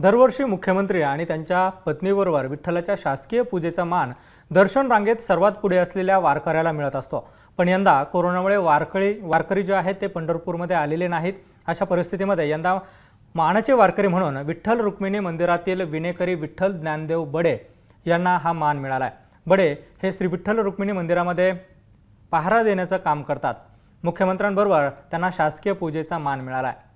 दरवर्षी मुख्यमंत्री आणि त्यांच्या पत्नीबरोबर विठ्ठलाच्या शासकीय पूजेचा मान दर्शन रांगेत सर्वात पुढे असलेल्या वारकऱ्याला मिळत असतो पण यंदा कोरोनामुळे वारकरी वारकरी जे आहेत ते पंढरपूरमध्ये आलेले नाहीत अशा परिस्थितीमध्ये यंदा मानाचे वारकरी म्हणून विठ्ठल रुक्मिणी मंदिरातील विनेकरी विठ्ठल ज्ञानदेव बडे यांना हा मान मिळाला आहे बडे हे श्री विठ्ठल रुक्मिणी मंदिरामध्ये पहारा देण्याचं काम करतात मुख्यमंत्र्यांबरोबर त्यांना शासकीय पूजेचा मान मिळाला आहे